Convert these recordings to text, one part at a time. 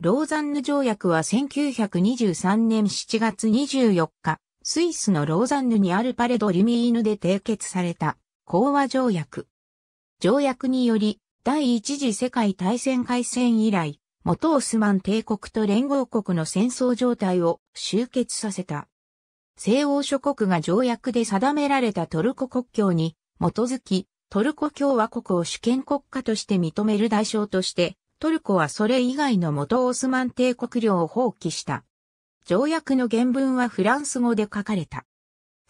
ローザンヌ条約は1923年7月24日、スイスのローザンヌにあるパレド・リミーヌで締結された、講和条約。条約により、第一次世界大戦開戦以来、元オスマン帝国と連合国の戦争状態を終結させた。西欧諸国が条約で定められたトルコ国境に基づき、トルコ共和国を主権国家として認める代償として、トルコはそれ以外の元オスマン帝国領を放棄した。条約の原文はフランス語で書かれた。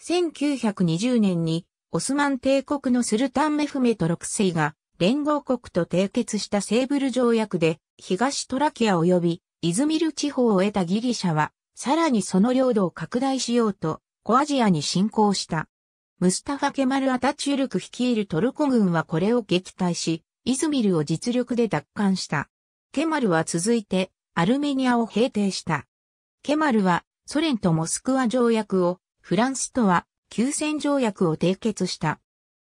1920年にオスマン帝国のスルタンメフメト6世が連合国と締結したセーブル条約で東トラキア及びイズミル地方を得たギリシャはさらにその領土を拡大しようと小アジアに侵攻した。ムスタファ・ケマル・アタチュルク率いるトルコ軍はこれを撃退し、イズミルを実力で奪還した。ケマルは続いてアルメニアを平定した。ケマルはソ連とモスクワ条約を、フランスとは休戦条約を締結した。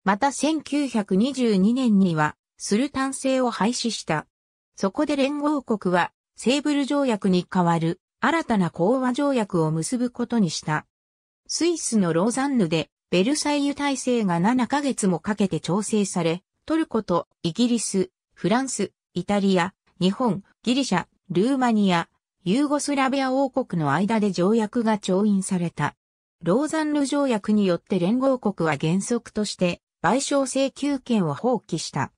また1922年にはスルタン制を廃止した。そこで連合国はセーブル条約に代わる新たな講和条約を結ぶことにした。スイスのローザンヌでベルサイユ体制が7ヶ月もかけて調整され、トルコとイギリス、フランス、イタリア、日本、ギリシャ、ルーマニア、ユーゴスラビア王国の間で条約が調印された。ローザンヌ条約によって連合国は原則として賠償請求権を放棄した。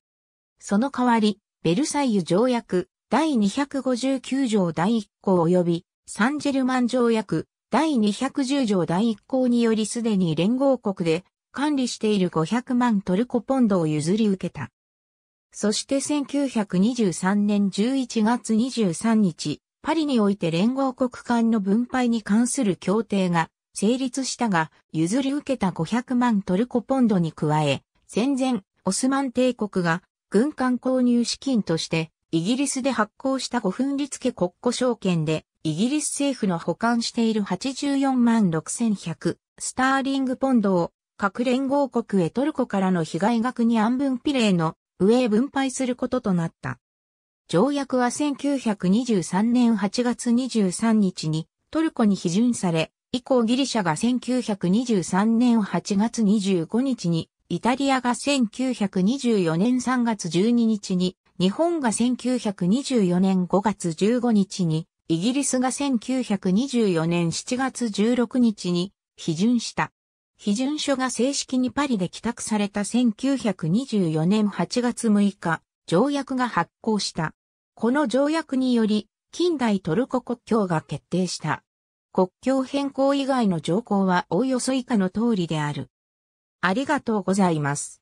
その代わり、ベルサイユ条約第259条第1項及びサンジェルマン条約第210条第1項によりすでに連合国で管理している500万トルコポンドを譲り受けた。そして1923年11月23日、パリにおいて連合国間の分配に関する協定が成立したが、譲り受けた500万トルコポンドに加え、戦前、オスマン帝国が軍艦購入資金として、イギリスで発行した5分立家国庫証券で、イギリス政府の保管している84万6100スターリングポンドを各連合国へトルコからの被害額に安分比例の上へ分配することとなった。条約は1923年8月23日にトルコに批准され、以降ギリシャが1923年8月25日に、イタリアが1924年3月12日に、日本が1924年5月15日に、イギリスが1924年7月16日に批准した。批准書が正式にパリで帰宅された1924年8月6日、条約が発効した。この条約により、近代トルコ国境が決定した。国境変更以外の条項はおおよそ以下の通りである。ありがとうございます。